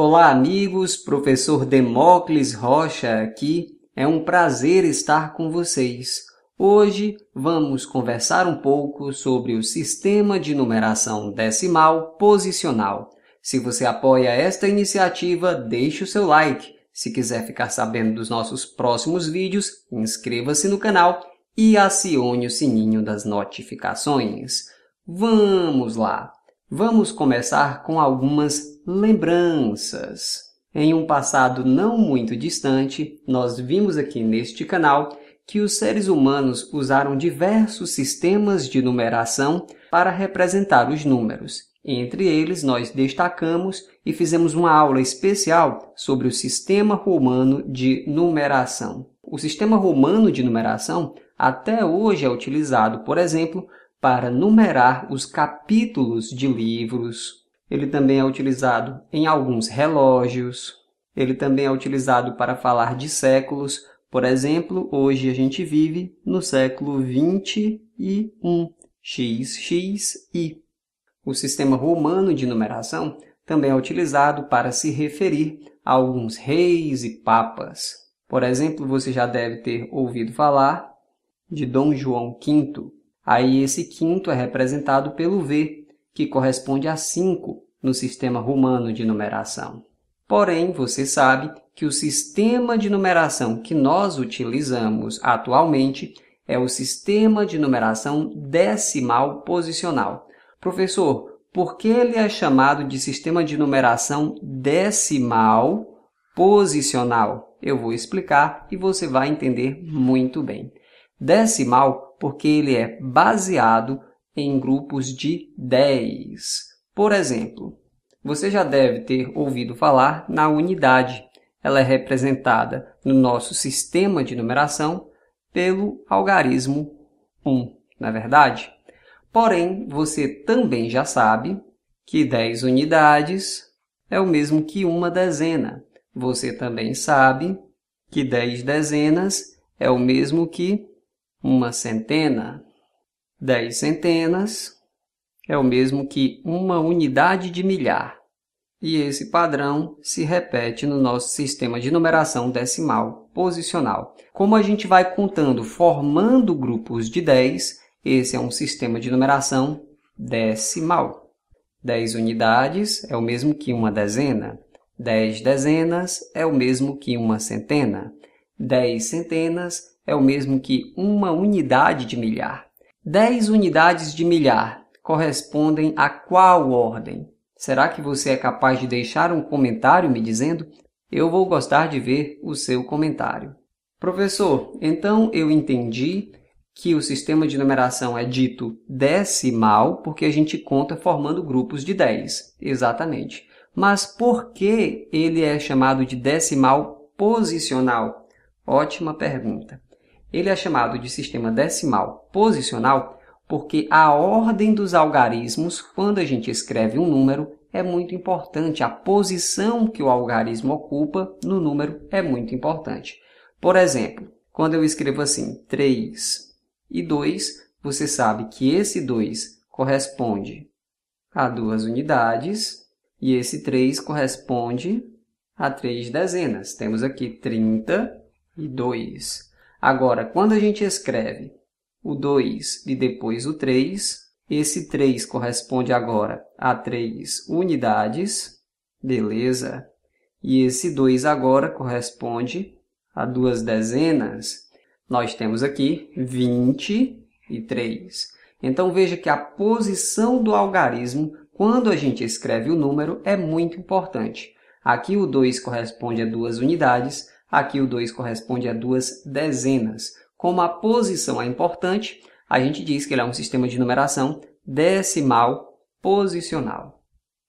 Olá, amigos. Professor Demócles Rocha aqui. É um prazer estar com vocês. Hoje vamos conversar um pouco sobre o sistema de numeração decimal posicional. Se você apoia esta iniciativa, deixe o seu like. Se quiser ficar sabendo dos nossos próximos vídeos, inscreva-se no canal e acione o sininho das notificações. Vamos lá! Vamos começar com algumas lembranças. Em um passado não muito distante, nós vimos aqui neste canal que os seres humanos usaram diversos sistemas de numeração para representar os números. Entre eles, nós destacamos e fizemos uma aula especial sobre o sistema romano de numeração. O sistema romano de numeração até hoje é utilizado, por exemplo, para numerar os capítulos de livros. Ele também é utilizado em alguns relógios. Ele também é utilizado para falar de séculos. Por exemplo, hoje a gente vive no século 21, XXI. O sistema romano de numeração também é utilizado para se referir a alguns reis e papas. Por exemplo, você já deve ter ouvido falar de Dom João V, Aí esse quinto é representado pelo V, que corresponde a 5 no sistema romano de numeração. Porém, você sabe que o sistema de numeração que nós utilizamos atualmente é o sistema de numeração decimal posicional. Professor, por que ele é chamado de sistema de numeração decimal posicional? Eu vou explicar e você vai entender muito bem. Decimal porque ele é baseado em grupos de 10. Por exemplo, você já deve ter ouvido falar na unidade. Ela é representada no nosso sistema de numeração pelo algarismo 1, na é verdade? Porém, você também já sabe que 10 unidades é o mesmo que uma dezena. Você também sabe que 10 dezenas é o mesmo que uma centena, dez centenas é o mesmo que uma unidade de milhar. E esse padrão se repete no nosso sistema de numeração decimal posicional. Como a gente vai contando formando grupos de 10, esse é um sistema de numeração decimal. 10 unidades é o mesmo que uma dezena. 10 dezenas é o mesmo que uma centena. 10 centenas é o mesmo que uma unidade de milhar. 10 unidades de milhar correspondem a qual ordem? Será que você é capaz de deixar um comentário me dizendo? Eu vou gostar de ver o seu comentário. Professor, então eu entendi que o sistema de numeração é dito decimal porque a gente conta formando grupos de 10. Exatamente. Mas por que ele é chamado de decimal posicional? Ótima pergunta. Ele é chamado de sistema decimal posicional porque a ordem dos algarismos, quando a gente escreve um número, é muito importante. A posição que o algarismo ocupa no número é muito importante. Por exemplo, quando eu escrevo assim 3 e 2, você sabe que esse 2 corresponde a duas unidades e esse 3 corresponde a três dezenas. Temos aqui 32. e Agora, quando a gente escreve o 2 e depois o 3, esse 3 corresponde agora a 3 unidades, beleza? E esse 2 agora corresponde a duas dezenas. Nós temos aqui 23. Então, veja que a posição do algarismo, quando a gente escreve o número, é muito importante. Aqui o 2 corresponde a duas unidades, Aqui o 2 corresponde a duas dezenas. Como a posição é importante, a gente diz que ele é um sistema de numeração decimal posicional.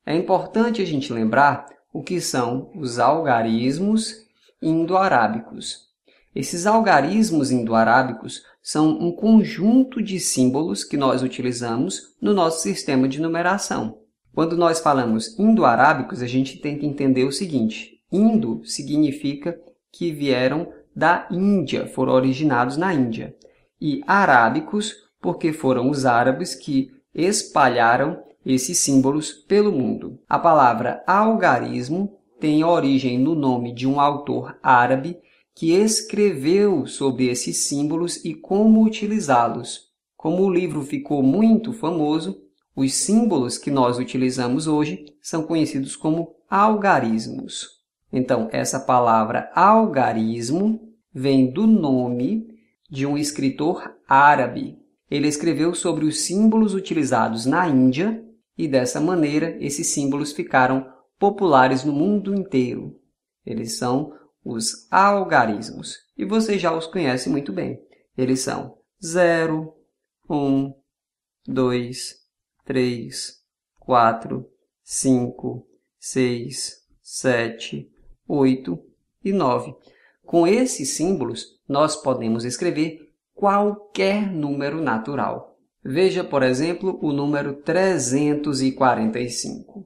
É importante a gente lembrar o que são os algarismos indo-arábicos. Esses algarismos indo-arábicos são um conjunto de símbolos que nós utilizamos no nosso sistema de numeração. Quando nós falamos indo-arábicos, a gente tem que entender o seguinte: indo significa que vieram da Índia, foram originados na Índia, e arábicos, porque foram os árabes que espalharam esses símbolos pelo mundo. A palavra algarismo tem origem no nome de um autor árabe que escreveu sobre esses símbolos e como utilizá-los. Como o livro ficou muito famoso, os símbolos que nós utilizamos hoje são conhecidos como algarismos. Então, essa palavra algarismo vem do nome de um escritor árabe. Ele escreveu sobre os símbolos utilizados na Índia e dessa maneira esses símbolos ficaram populares no mundo inteiro. Eles são os algarismos e você já os conhece muito bem. Eles são 0, 1, 2, 3, 4, 5, 6, 7, 8 e 9. Com esses símbolos, nós podemos escrever qualquer número natural. Veja, por exemplo, o número 345.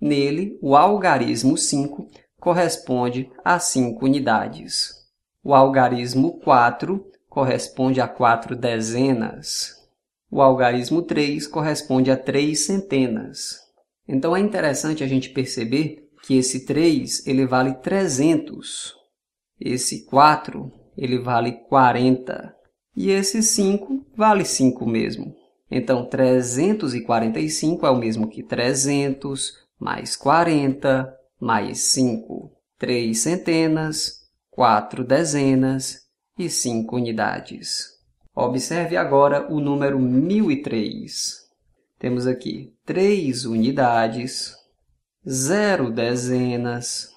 Nele, o algarismo 5 corresponde a 5 unidades. O algarismo 4 corresponde a 4 dezenas. O algarismo 3 corresponde a 3 centenas. Então, é interessante a gente perceber que esse 3 ele vale 300, esse 4 ele vale 40 e esse 5 vale 5 mesmo. Então, 345 é o mesmo que 300 mais 40 mais 5, 3 centenas, 4 dezenas e 5 unidades. Observe agora o número 1003. Temos aqui 3 unidades, zero dezenas,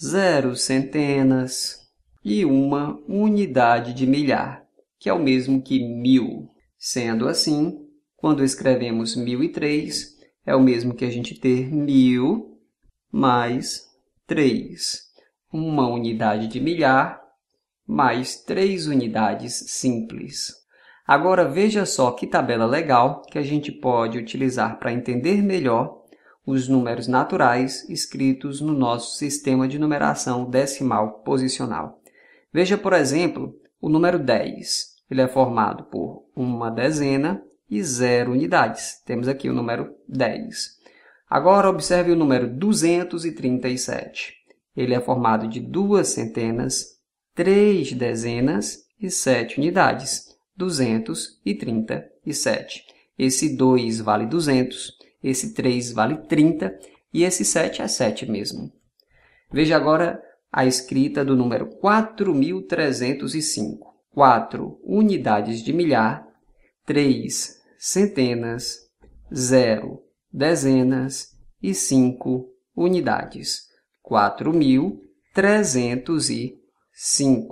zero centenas e uma unidade de milhar, que é o mesmo que mil. Sendo assim, quando escrevemos mil e três, é o mesmo que a gente ter mil mais três, uma unidade de milhar mais três unidades simples. Agora veja só que tabela legal que a gente pode utilizar para entender melhor os números naturais escritos no nosso sistema de numeração decimal posicional. Veja, por exemplo, o número 10. Ele é formado por uma dezena e zero unidades. Temos aqui o número 10. Agora, observe o número 237. Ele é formado de duas centenas, três dezenas e sete unidades. 237. Esse 2 vale 200 esse 3 vale 30 e esse 7 é 7 mesmo. Veja agora a escrita do número 4.305. 4 unidades de milhar, 3 centenas, 0 dezenas e 5 unidades. 4.305.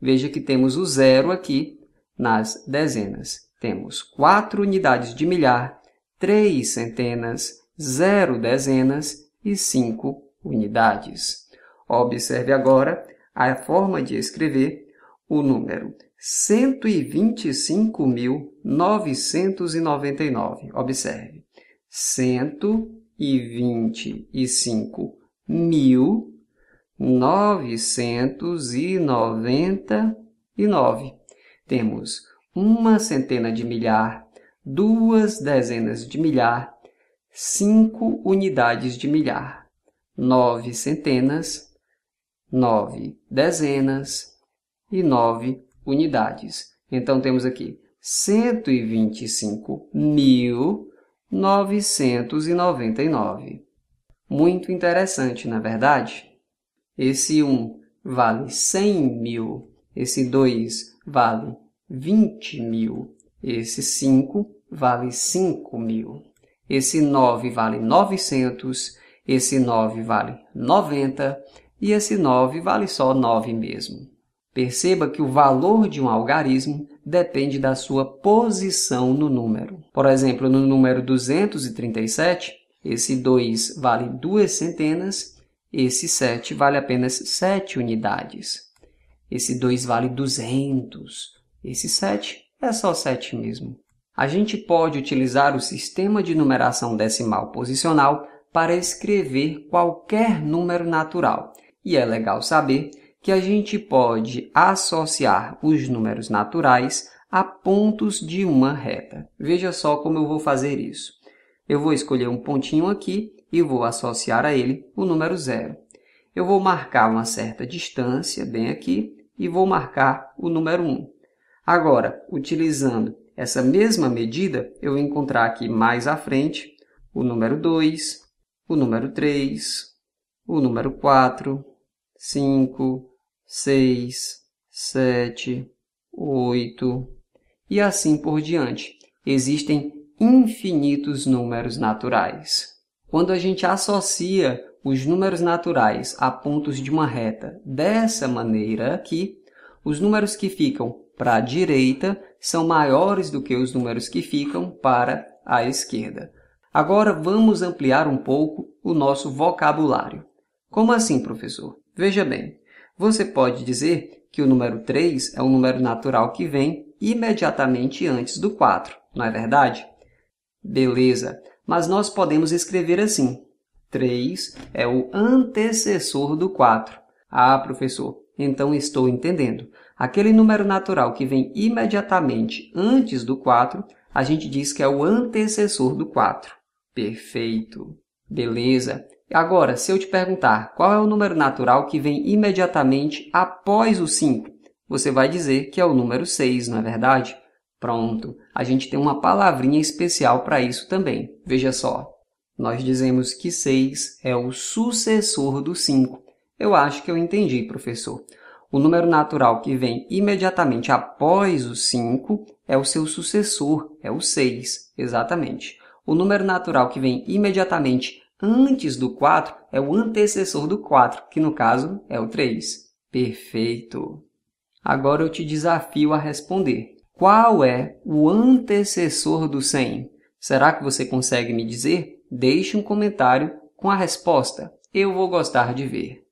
Veja que temos o zero aqui nas dezenas. Temos 4 unidades de milhar, três centenas, zero dezenas e cinco unidades. Observe agora a forma de escrever o número cento e e e e vinte cinco mil novecentos noventa nove. Observe. cento e e e e vinte cinco mil novecentos noventa nove. Temos uma centena de milhar duas dezenas de milhar, cinco unidades de milhar, nove centenas, nove dezenas e nove unidades. Então temos aqui 125.999. Muito interessante, na é verdade? Esse 1 vale 100 mil, esse 2 vale 20 mil, esse 5 vale 5 mil. Esse 9 vale 900. Esse 9 vale 90. E esse 9 vale só 9 mesmo. Perceba que o valor de um algarismo depende da sua posição no número. Por exemplo, no número 237, esse 2 vale 2 centenas, esse 7 vale apenas 7 unidades. Esse 2 vale 200, esse 7 é só 7 mesmo. A gente pode utilizar o sistema de numeração decimal posicional para escrever qualquer número natural. E é legal saber que a gente pode associar os números naturais a pontos de uma reta. Veja só como eu vou fazer isso. Eu vou escolher um pontinho aqui e vou associar a ele o número zero. Eu vou marcar uma certa distância bem aqui e vou marcar o número 1. Um. Agora, utilizando essa mesma medida, eu vou encontrar aqui mais à frente o número 2, o número 3, o número 4, 5, 6, 7, 8 e assim por diante. Existem infinitos números naturais. Quando a gente associa os números naturais a pontos de uma reta dessa maneira aqui, os números que ficam para a direita são maiores do que os números que ficam para a esquerda. Agora vamos ampliar um pouco o nosso vocabulário. Como assim, professor? Veja bem, você pode dizer que o número 3 é um número natural que vem imediatamente antes do 4, não é verdade? Beleza, mas nós podemos escrever assim. 3 é o antecessor do 4. Ah, professor, então estou entendendo. Aquele número natural que vem imediatamente antes do 4, a gente diz que é o antecessor do 4. Perfeito. Beleza. Agora, se eu te perguntar qual é o número natural que vem imediatamente após o 5, você vai dizer que é o número 6, não é verdade? Pronto, a gente tem uma palavrinha especial para isso também. Veja só, nós dizemos que 6 é o sucessor do 5. Eu acho que eu entendi, professor. O número natural que vem imediatamente após o 5 é o seu sucessor, é o 6, exatamente. O número natural que vem imediatamente antes do 4 é o antecessor do 4, que no caso é o 3. Perfeito! Agora eu te desafio a responder. Qual é o antecessor do 100? Será que você consegue me dizer? Deixe um comentário com a resposta. Eu vou gostar de ver.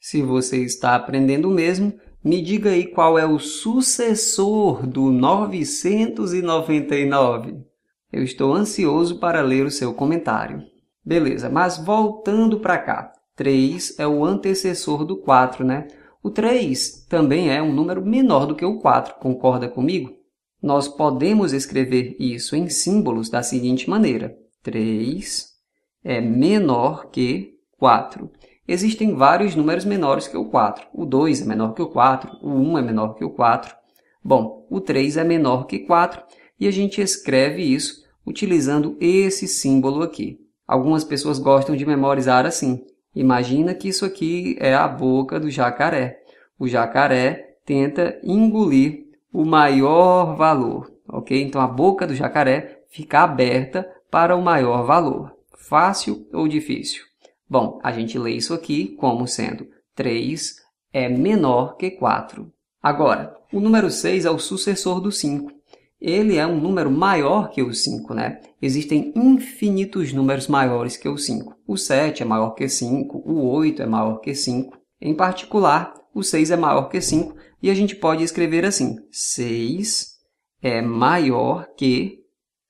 Se você está aprendendo mesmo, me diga aí qual é o sucessor do 999. Eu estou ansioso para ler o seu comentário. Beleza, mas voltando para cá. 3 é o antecessor do 4, né? O 3 também é um número menor do que o 4, concorda comigo? Nós podemos escrever isso em símbolos da seguinte maneira: 3 é menor que 4 existem vários números menores que o 4. O 2 é menor que o 4, o 1 é menor que o 4. Bom, o 3 é menor que 4 e a gente escreve isso utilizando esse símbolo aqui. Algumas pessoas gostam de memorizar assim. Imagina que isso aqui é a boca do jacaré. O jacaré tenta engolir o maior valor, ok? Então a boca do jacaré fica aberta para o maior valor. Fácil ou difícil? Bom, a gente lê isso aqui como sendo 3 é menor que 4. Agora, o número 6 é o sucessor do 5. Ele é um número maior que o 5, né? Existem infinitos números maiores que o 5. O 7 é maior que 5, o 8 é maior que 5. Em particular, o 6 é maior que 5 e a gente pode escrever assim: 6 é maior que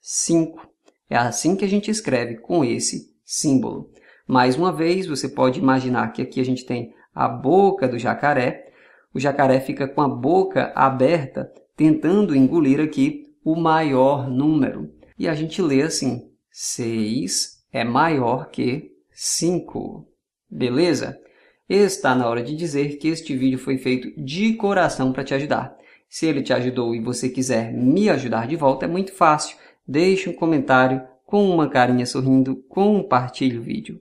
5. É assim que a gente escreve com esse símbolo. Mais uma vez, você pode imaginar que aqui a gente tem a boca do jacaré. O jacaré fica com a boca aberta, tentando engolir aqui o maior número. E a gente lê assim: 6 é maior que 5. Beleza? Está na hora de dizer que este vídeo foi feito de coração para te ajudar. Se ele te ajudou e você quiser me ajudar de volta, é muito fácil. Deixe um comentário com uma carinha sorrindo, compartilhe o vídeo.